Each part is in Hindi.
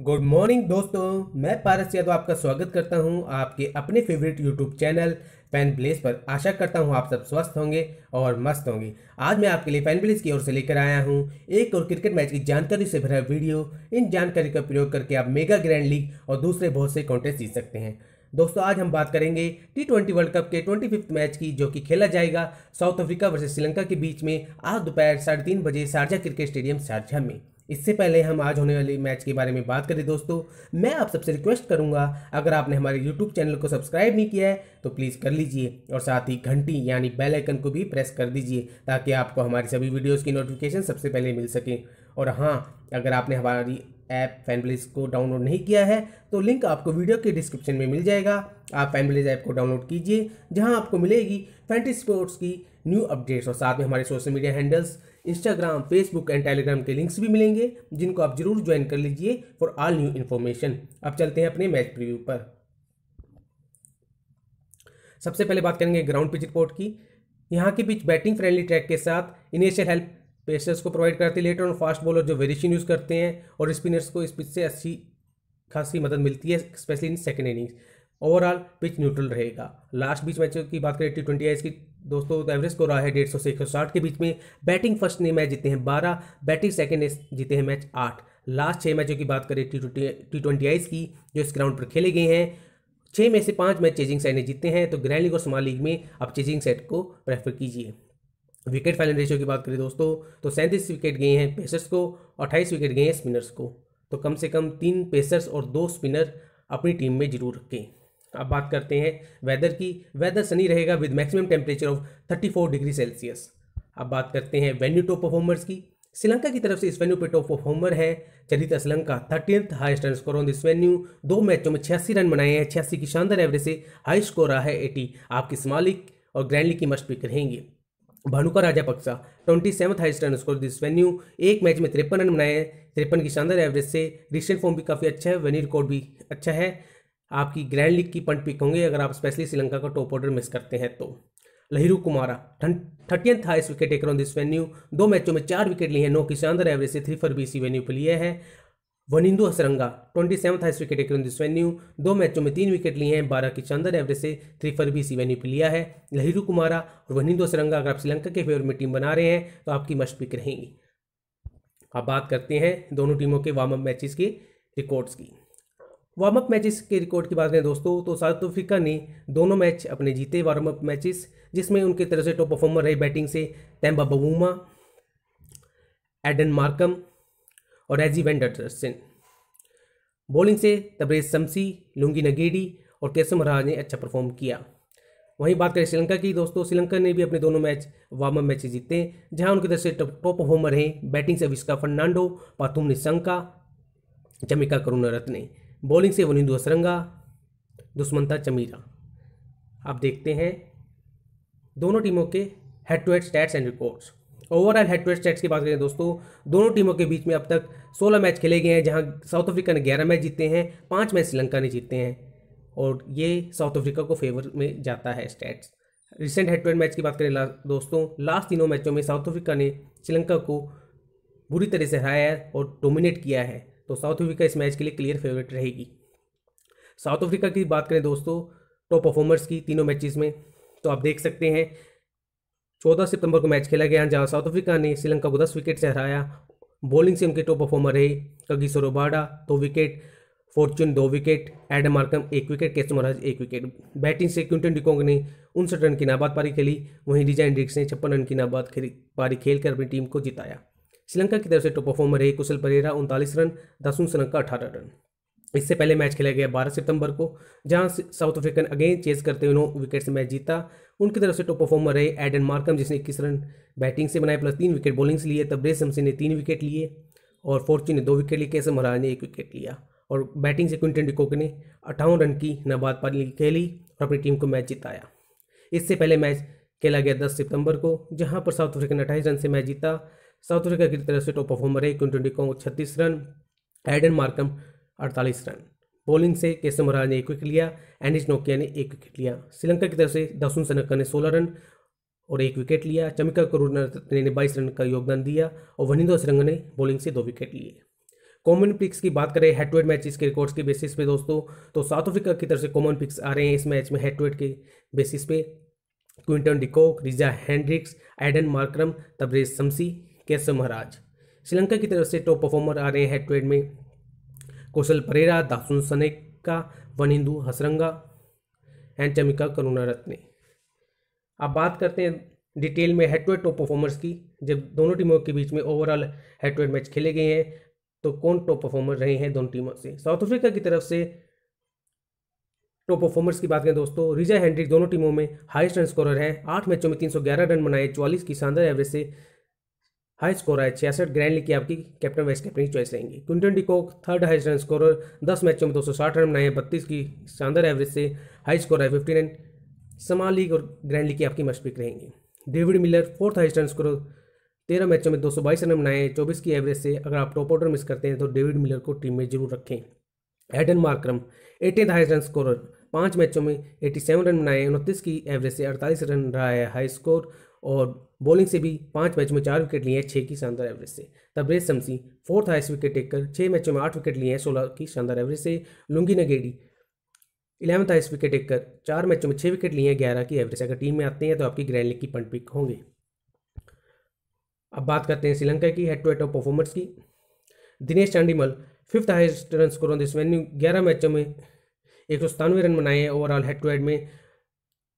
गुड मॉर्निंग दोस्तों मैं पारस यादव आपका स्वागत करता हूं आपके अपने favourite YouTube channel pen place पर आशा करता हूं आप सब स्वस्थ होंगे और मस्त होंगे आज मैं आपके लिए पेन प्लेस की ओर से लेकर आया हूं एक और क्रिकेट मैच की जानकारी से भरा वीडियो इन जानकारी का प्रयोग करके आप मेगा ग्रैंड लीग और दूसरे बहुत से कॉन्टेस्ट जीत सकते हैं दोस्तों आज हम बात करेंगे टी ट्वेंटी वर्ल्ड कप के ट्वेंटी फिफ्थ मैच की जो कि खेला जाएगा साउथ अफ्रीका वर्सेज श्रीलंका के बीच में आज दोपहर साढ़े तीन बजे शारजा क्रिकेट स्टेडियम शारजा में इससे पहले हम आज होने वाले मैच के बारे में बात करें दोस्तों मैं आप सबसे रिक्वेस्ट करूंगा अगर आपने हमारे यूट्यूब चैनल को सब्सक्राइब नहीं किया है तो प्लीज़ कर लीजिए और साथ ही घंटी यानी बेल आइकन को भी प्रेस कर दीजिए ताकि आपको हमारी सभी वीडियोज़ की नोटिफिकेशन सबसे पहले मिल सके और हाँ अगर आपने हमारी ऐप फैनब्लिज को डाउनलोड नहीं किया है तो लिंक आपको वीडियो के डिस्क्रिप्शन में मिल जाएगा आप फैनब्लिज ऐप को डाउनलोड कीजिए जहाँ आपको मिलेगी फैंटी स्पोर्ट्स की न्यू अपडेट्स और साथ में हमारे social media handles Instagram Facebook and Telegram के लिंक्स भी मिलेंगे जिनको आप जरूर ज्वाइन कर लीजिए फॉर ऑल न्यू इन्फॉर्मेशन अब चलते हैं अपने मैच प्रीव्यू पर सबसे पहले बात करेंगे ग्राउंड पिच रिपोर्ट की यहाँ की पिच बैटिंग फ्रेंडली ट्रैक के साथ इनिशियल हेल्प पेसर्स को प्रोवाइड करती है लेटर ऑन फास्ट बॉलर जो वेरिएशन यूज़ करते हैं और स्पिनर्स को इस पिच से अच्छी खासी मदद मिलती है specially in second innings overall pitch neutral रहेगा लास्ट बीच मैचों की बात करें टी ट्वेंटी आई की दोस्तों तो एवरेज स्कोर रहा है डेढ़ सौ से एक सौ साठ के बीच में बैटिंग फर्स्ट ने मैच जीते हैं बारह बैटिंग सेकेंड ने जीते हैं मैच आठ लास्ट छः मैचों की बात करें टी टी ट्वेंटी आईज की जो इस ग्राउंड पर खेले गए हैं छः में से पाँच मैच चेजिंग सेट ने जीते हैं तो ग्रैंड लीग और स्मॉल लीग में आप चेजिंग सेट को प्रेफर कीजिए विकेट फाइनल रेशियो की बात करें दोस्तों तो सैंतीस विकेट गए हैं पेसर्स को अट्ठाईस विकेट गए हैं स्पिनर्स को तो कम से कम तीन पेसर्स और दो स्पिनर अपनी टीम में जरूर रखें अब बात करते हैं वेदर की वेदर सनी रहेगा with maximum temperature of thirty four degree Celsius अब बात करते हैं वेन्यू टॉप परफॉर्मर्स की श्रीलंका की तरफ से इस वेन्यू पे टॉप परफॉर्मर है Charith Sri Lanka thirteen highest run score on this venue दो मैचों में छियासी रन बनाए हैं छियासी की शानदार एवरेज से हाई स्कोर रहा है एटी आपकी स्मालिक और ग्रैंडली की मस्ट पिक रहेंगे Bhanuka Rajapaksa twenty seven highest run score this venue एक मैच में तिरपन रन बनाए हैं तिरपन की शानदार एवरेज से रिसेंट फॉर्म भी काफ़ी अच्छा है वेन्यू रिकॉर्ड भी अच्छा है आपकी ग्रैंड लीग की पंट पिक होंगे अगर आप स्पेशली श्रीलंका का टॉप ऑर्डर मिस करते हैं तो लहिरू कुमारा थर्टियन था इस wicket taker on this venue दो मैचों में चार विकेट लिए हैं नौ की शानदार एवरेज से थ्री फॉर बीसी वेन्यू पर लिए हैं वनिंदू हसरंगा ट्वेंटी सेवन था इस wicket taker on this venue दो मैचों में तीन विकेट लिए हैं बारह की शानदार एवरेज से थ्री फॉर बीसी वेन्यू पर लिया है लहिरू कुमारा और वनिंदू हसरंगा अगर आप श्रीलंका के फेवर में टीम बना रहे हैं तो आपकी मस्ट पिक रहेंगी अब बात करते हैं दोनों टीमों के वार्म अप मैचेस के रिकॉर्ड्स की वार्म अप मैचेस के रिकॉर्ड की बात करें दोस्तों तो साउथ अफ्रीका ने दोनों मैच अपने जीते वार्म अप मैचेस जिसमें उनके तरफ से टॉप परफॉर्मर रहे बैटिंग से तैम्बा बबूमा एडन मार्कम और एजी वेंडरसन बॉलिंग से तबरेज शमसी लुंगी नगेडी और केसम महाराज ने अच्छा परफॉर्म किया वहीं बात करें श्रीलंका की दोस्तों श्रीलंका ने भी अपने दोनों मैच वार्म अप मैचेस जीते जहां उनकी तरफ से टॉप परफॉर्मर हैं बैटिंग से विस्का फर्नांडो पाथुम निशंका जमिका करुणारत्ने बॉलिंग से वनी असरंगा दुश्मनता चमीरा आप देखते हैं दोनों टीमों के head to head stats and records overall head to head stats की बात करें दोस्तों दोनों टीमों के बीच में अब तक 16 मैच खेले गए हैं जहां साउथ अफ्रीका ने 11 मैच जीते हैं पाँच मैच श्रीलंका ने जीते हैं और ये साउथ अफ्रीका को फेवर में जाता है stats recent head to head match की बात करें ला, दोस्तों लास्ट तीनों मैचों में साउथ अफ्रीका ने श्रीलंका को बुरी तरह से हराया है और डोमिनेट किया है तो साउथ अफ्रीका इस मैच के लिए क्लियर फेवरेट रहेगी साउथ अफ्रीका की बात करें दोस्तों टॉप परफॉर्मर्स की तीनों मैचेस में तो आप देख सकते हैं चौदह सितंबर को मैच खेला गया जहां साउथ अफ्रीका ने श्रीलंका को दस विकेट से हराया बॉलिंग से उनके टॉप परफॉर्मर रहे कगिसो रोबाडा दो विकेट फॉर्चून दो विकेट एडम मार्कम एक विकेट केसु महाराज एक विकेट बैटिंग से क्विंटन डिकोंग ने उनसठ रन की नाबाद पारी खेली वहीं डिजाइन डिक्स ने छप्पन रन की नाबाद पारी खेल कर अपनी टीम को जिताया श्रीलंका की तरफ से टॉप परफॉर्मर रहे कुशल परेरा उनतालीस रन दासुन सनंका अठारह रन इससे पहले मैच खेला गया 12 सितंबर को जहां साउथ अफ्रीकन अगेन चेस करते हुए नौ विकेट से मैच जीता उनकी तरफ से टॉप परफॉर्मर रहे एडन मार्कम जिसने इक्कीस रन बैटिंग से बनाए प्लस तीन विकेट बॉलिंग से लिए तब्रेज शमसी ने तीन विकेट लिए और फोर्चून ने दो विकेट लिए कैसे महाराज ने एक विकेट लिया और बैटिंग से क्विंटन डिकोक ने अट्ठावन रन की नबाद पारी खेली और अपनी टीम को मैच जिताया इससे पहले मैच खेला गया दस सितंबर को जहाँ पर साउथ अफ्रीका ने अट्ठाईस रन से मैच जीता साउथ अफ्रीका की तरफ से टॉप परफॉर्मर है क्विंटन डिकॉन्ग छत्तीस रन एडन मार्कम अड़तालीस रन बॉलिंग से केशव महाराज ने एक विकेट लिया एनिश नोकिया ने एक विकेट लिया श्रीलंका की तरफ से दसुन सनक्का ने सोलह रन और एक विकेट लिया चमिका करुणा ने बाईस रन का योगदान दिया और वनिंदो श्रंग ने बॉलिंग से दो विकेट लिए कॉमन पिक्स की बात करें हेड टू हेड मैचेस के रिकॉर्ड्स के बेसिस पे दोस्तों तो साउथ अफ्रीका की तरफ से कॉमन पिक्स आ रहे हैं इस मैच में हेड टू हेड के बेसिस पे Quinton de Kock Reeza Hendricks Aiden Markram Tabraiz Shamsi Keshav Maharaj Sri Lanka की तरफ से टॉप परफॉर्मर आ रहे हैं ट्रेड में कौशल परेरा दासुन सनेका हिंदू हसरंगा एंड चमिका करुणा रत्ने अब बात करते हैं डिटेल में head to head top performers की जब दोनों टीमों के बीच में overall head to head match खेले गए हैं तो कौन टॉप परफॉर्मर रहे हैं दोनों टीमों से साउथ अफ्रीका की तरफ से टॉप परफॉर्मर्स की बात करें दोस्तों रिजा हैंड्रिक दोनों टीमों में हाइस्ट रन स्कोरर है आठ मैचों में तीन रन बनाए चौवालीस की शानदार एवरेज से हाई स्कोर है छियासठ ग्रैंड लीग की आपकी कैप्टन वाइस कैप्टन की चॉइस रहेंगी Quinton de Kock third highest run score दस मैचों में दो सौ साठ रन बनाए बत्तीस की शानदार एवरेज से हाई स्कोर है फिफ्टी नाइन समाल लीग और ग्रैंड लीग की आपकी मस्ट पिक रहेंगी David Miller fourth highest run score तेरह मैचों में दो सौ बाईस रन बनाए चौबीस की एवरेज से अगर आप टॉप ऑर्डर मिस करते हैं तो डेविड मिलर को टीम में जरूर रखें Aiden Markram eighteen highest run score पाँच मैचों में एटी सेवन रन बनाए उनतीस की एवरेज से अड़तालीस रन रहा है हाई स्कोर और बॉलिंग से भी पाँच मैच में चार विकेट लिए हैं छः की शानदार एवरेज से Tabraiz Shamsi fourth highest wicket taker छः मैचों में आठ विकेट लिए हैं सोलह की शानदार एवरेज से Lungi Ngidi eleventh highest wicket taker चार मैचों में छः विकेट लिए हैं ग्यारह की एवरेज अगर टीम में आते हैं तो आपकी ग्रैंड लीग की पंट पिक होंगे अब बात करते हैं श्रीलंका की head to head of performance की Dinesh Chandimal fifth highest run score on this venue ग्यारह मैचों में एक सौ सतानवे रन बनाए हैं ओवरऑल हेड टू हेड में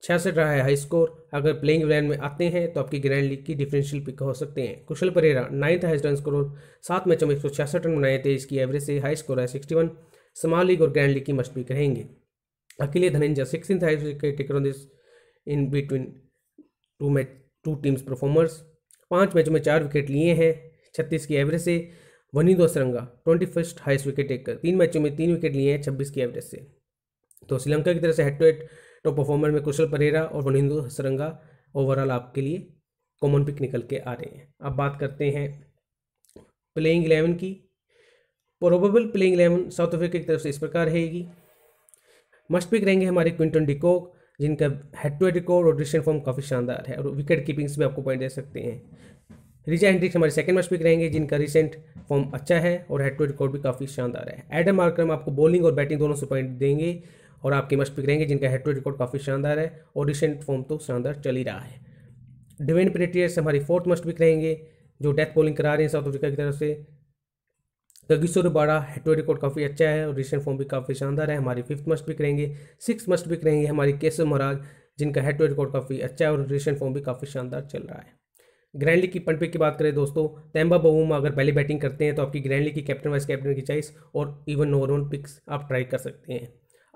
छियासठ रहा है हाई स्कोर अगर प्लेइंग इलेवन में आते हैं तो आपकी ग्रैंड लीग की डिफरेंशियल पिक हो सकते हैं Kusal Perera ninth highest run score सात मैचों में एक सौ छियासठ रन बनाए थे इसकी एवरेज से हाई स्कोर है सिक्सटी वन समाल लीग और ग्रैंड लीग की मस्ट पिक रहेंगे Akila Dhananjaya sixteen highest taker on this in between two match two teams performers पाँच मैचों में चार विकेट लिए हैं छत्तीस की एवरेज से Wanindu Hasaranga twenty first highest wicket taker तीन मैचों में तीन विकेट लिए हैं छब्बीस की एवरेज से तो श्रीलंका की तरफ से head to head top performer में कुशल परेरा और वनिंदु हसरंगा ओवरऑल आपके लिए कॉमन पिक निकल के आ रहे हैं अब बात करते हैं प्लेइंग इलेवन की probable playing eleven South Africa की तरफ से इस प्रकार रहेगी मस्ट पिक रहेंगे हमारे क्विंटन डिकोक जिनका हेड टू हेड रिकॉर्ड और डिस्टेंट फॉर्म काफ़ी शानदार है और विकेट से भी आपको पॉइंट दे सकते हैं रिजा हेंड्रिक्स हमारे सेकंड मस्ट पिक रहेंगे जिनका रिसेंट फॉर्म अच्छा है और हेड टू रिकॉर्ड भी काफ़ी शानदार है एडम आर्क्रम आपको बॉलिंग और बैटिंग दोनों से पॉइंट देंगे और आपके मस्ट पिक रहेंगे जिनका हेड रिकॉर्ड काफ़ी शानदार है और रिसेंट फॉर्म तो शानदार चल ही रहा है डिवेन से हमारी फोर्थ मस्ट पिक रहेंगे जो डेथ बॉलिंग करा रहे हैं साउथ अफ्रीका की तरफ से कगिसोर बाड़ा हेड रिकॉर्ड काफ़ी अच्छा है और रिसेंट फॉर्म भी काफ़ी शानदार है हमारी फिफ्थ मस्ट पिक रहेंगे सिक्स मस्ट पिक रहेंगे हमारी केशव महाराज जिनका हेड रिकॉर्ड काफ़ी अच्छा है और रिसेंट फॉर्म भी काफ़ी शानदार चल रहा है ग्रैंड लीग की पंट पिक की बात करें दोस्तों तैम्बा बहुम अगर पहले बैटिंग करते हैं तो आपकी ग्रैंड लीग की कैप्टन वाइस कैप्टन की चॉइस और इवन नोवर वन पिक्स आप ट्राई कर सकते हैं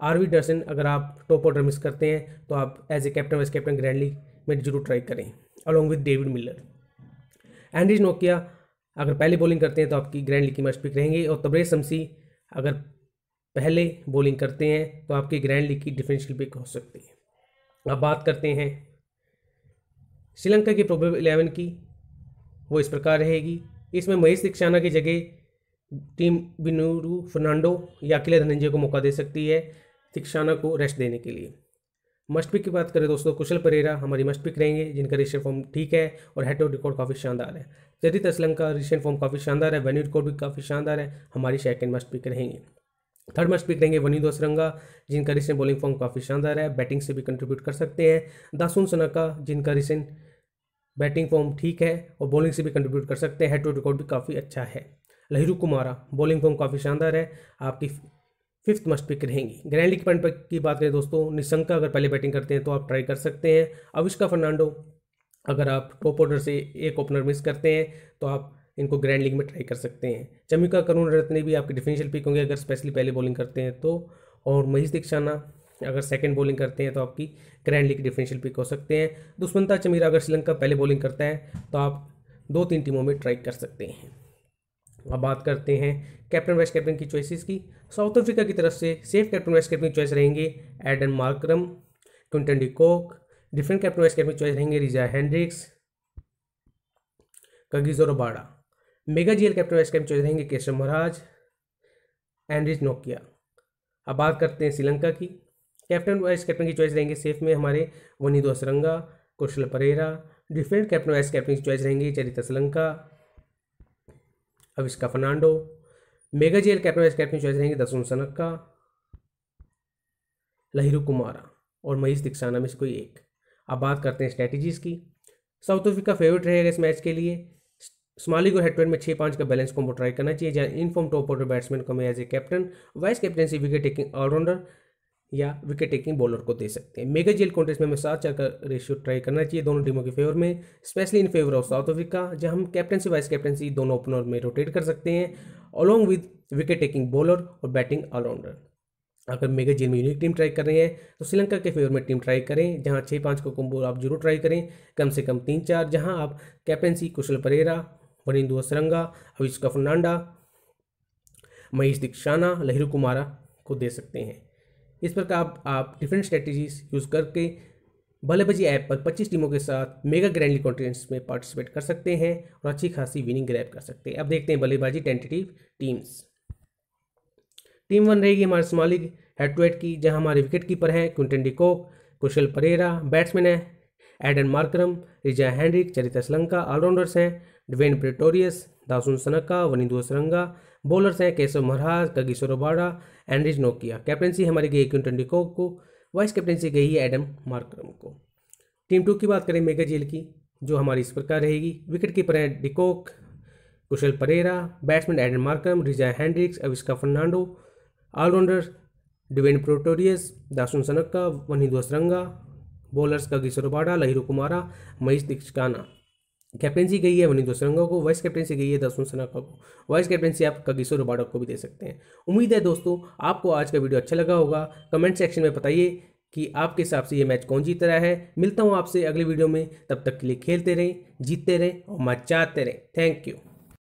आर वी डरसन अगर आप टॉप ऑर्डर मिस करते हैं तो आप as a captain vice captain grand league में जरूर ट्राई करें along with David Miller Anrich नोकिया अगर पहले बॉलिंग करते हैं तो आपकी ग्रैंड लीग की मस्ट पिक रहेंगे और तबरेज शमसी अगर पहले बॉलिंग करते हैं तो आपकी ग्रैंड लीग की डिफेंशियल पिक हो सकती है अब बात करते हैं श्रीलंका की प्रोबेबल इलेवन की वो इस प्रकार रहेगी इसमें महेश दीक्षाना की जगह टीम बिनूरू फर्नांडो या अकेले धनंजय को मौका दे सकती है तिक्षाना को रेस्ट देने के लिए मस्ट पिक की बात करें दोस्तों कुशल परेरा हमारी मस्ट पिक रहेंगे जिनका रिसेंट फॉर्म ठीक है और हेड रिकॉर्ड काफ़ी शानदार है जरित असलम का रिसेंट फॉर्म काफ़ी शानदार है वेन्यू रिकॉर्ड भी काफ़ी शानदार है हमारी सेकेंड मस्ट पिक रहेंगे थर्ड मस्ट पिक रहेंगे वनी दोसरंगा जिनका रिसेंट बॉलिंग फॉर्म काफ़ी शानदार है बैटिंग से भी कंट्रीब्यूट कर सकते हैं दासून सनाका जिनका रिसेंट बैटिंग फॉर्म ठीक है और बॉलिंग से भी कंट्रीब्यूट कर सकते हैं हेड टू रिकॉर्ड भी काफ़ी अच्छा है लहरू कुमारा बॉलिंग फॉर्म काफ़ी शानदार है आपकी फिफ्थ मस्ट पिक रहेंगी ग्रैंड पॉइंट पर की बात करें दोस्तों निशंका अगर पहले बैटिंग करते हैं तो आप ट्राई कर सकते हैं अविष्का फर्नांडो अगर आप टॉप ऑर्डर से एक ओपनर मिस करते हैं तो आप इनको ग्रैंड लीग में ट्राई कर सकते हैं चमिका करुण रत्न भी आपके डिफेंशियल पिक होंगे अगर स्पेशली पहले बॉलिंग करते हैं तो और महेश दीक्षाना अगर सेकंड बॉलिंग करते हैं तो आपकी ग्रैंड लीग डिफेंशियल पिक हो सकते हैं दुष्मंता चमीरा अगर श्रीलंका पहले बॉलिंग करता है तो आप दो तीन टीमों में ट्राई कर सकते हैं अब बात करते हैं कैप्टन वाइस कैप्टन की चॉइसेस की साउथ अफ्रीका की तरफ से सेफ कैप्टन वाइस कैप्टन की चॉइस रहेंगे Aiden Markram Quinton de Kock different captain vice captain की चॉइस रहेंगे Reeza Hendricks Kagiso Rabada mega GL captain vice captain choice रहेंगे केशव महाराज एंड्रिज नोकिया अब बात करते हैं श्रीलंका की कैप्टन वाइस कैप्टन की चॉइस रहेंगे सेफ में हमारे Wanindu Hasaranga Kusal Perera different captain vice captain की चॉइस रहेंगे चरिता श्रीलंका अब इसका Fernando mega GL captain vice captain choice रहेंगे दसुन सनक्का लहिरू कुमारा और महेश दीक्षाना में से कोई एक अब बात करते हैं स्ट्रैटेजीज़ की साउथ अफ्रीका फेवरेट रहेगा इस मैच के लिए स्मालिक और हेडवेट में छः पाँच का बैलेंस कॉम्बो ट्राई करना चाहिए जहाँ इनफॉर्म टॉप ऑर्डर बैट्समैन को मैं as a captain vice captaincy wicket taking allrounder या विकेट टेकिंग बॉलर को दे सकते हैं मेगा जेल कॉन्टेस्ट में हमें सात चार का रेशियो ट्राई करना चाहिए दोनों टीमों के फेवर में specially in favour of South Africa जहां हम कैप्टनसी वाइस कैप्टनसी दोनों ओपनर में रोटेट कर सकते हैं along with wicket taking bowler और बैटिंग ऑलराउंडर अगर मेगा जेल में यूनिक टीम ट्राई कर रहे हैं तो श्रीलंका के फेवर में टीम ट्राई करें जहाँ छः पाँच का कॉम्बो आप जरूर ट्राई करें कम से कम तीन चार जहाँ आप कैप्टनसी कुशल परेरा वरिंदु असरंगा अविष्का फर्नांडा महेश दीक्षाना लहरू कुमारा को दे सकते हैं इस प्रकार आप आप डिफरेंट स्ट्रेटजीज यूज़ करके बल्लेबाजी ऐप पर 25 टीमों के साथ मेगा ग्रैंडली कॉन्टेंट्स में पार्टिसिपेट कर सकते हैं और अच्छी खासी विनिंग ग्रैप कर सकते हैं अब देखते हैं बल्लेबाजी टेंटेटिव टीम्स टीम वन रहेगी हमारे सोमाली हेड टू हेड की जहां हमारे विकेट कीपर हैं Quinton de Kock Kusal Perera batsman हैं Aiden Markram Reeza Hendricks Charith Sri Lanka allrounders हैं Dwaine Pretorius Dasun Shanaka Wanindu Hasaranga bowlers हैं केशव महाराज कगिशोर बाड़ा एंड्रिज नोकिया कैप्टनसी हमारी गई क्विंटन डिकॉक को वाइस कैप्टनसी गई है एडम मार्क्रम को टीम टू की बात करें मेगा जेल की जो हमारी इस प्रकार रहेगी विकेट कीपर है de Kock Kusal Perera batsman Aiden Markram Reeza Hendricks Avishka Fernando allrounder Dwaine Pretorius Dasun Shanaka Wanindu Hasaranga bowlers का Kagiso Rabada Lahiru Kumara Mahesh Theekshana captaincy गई है वनी दोसरंगा को वाइस कैप्टनसी गई है दसवंत सनाखा को वाइस कैप्टनसी आप कगिसो रोबाडक को भी दे सकते हैं उम्मीद है दोस्तों आपको आज का वीडियो अच्छा लगा होगा कमेंट सेक्शन में बताइए कि आपके हिसाब से ये मैच कौन जीत रहा है मिलता हूँ आपसे अगले वीडियो में तब तक के लिए खेलते रहें जीतते रहें और मचाते रहें थैंक यू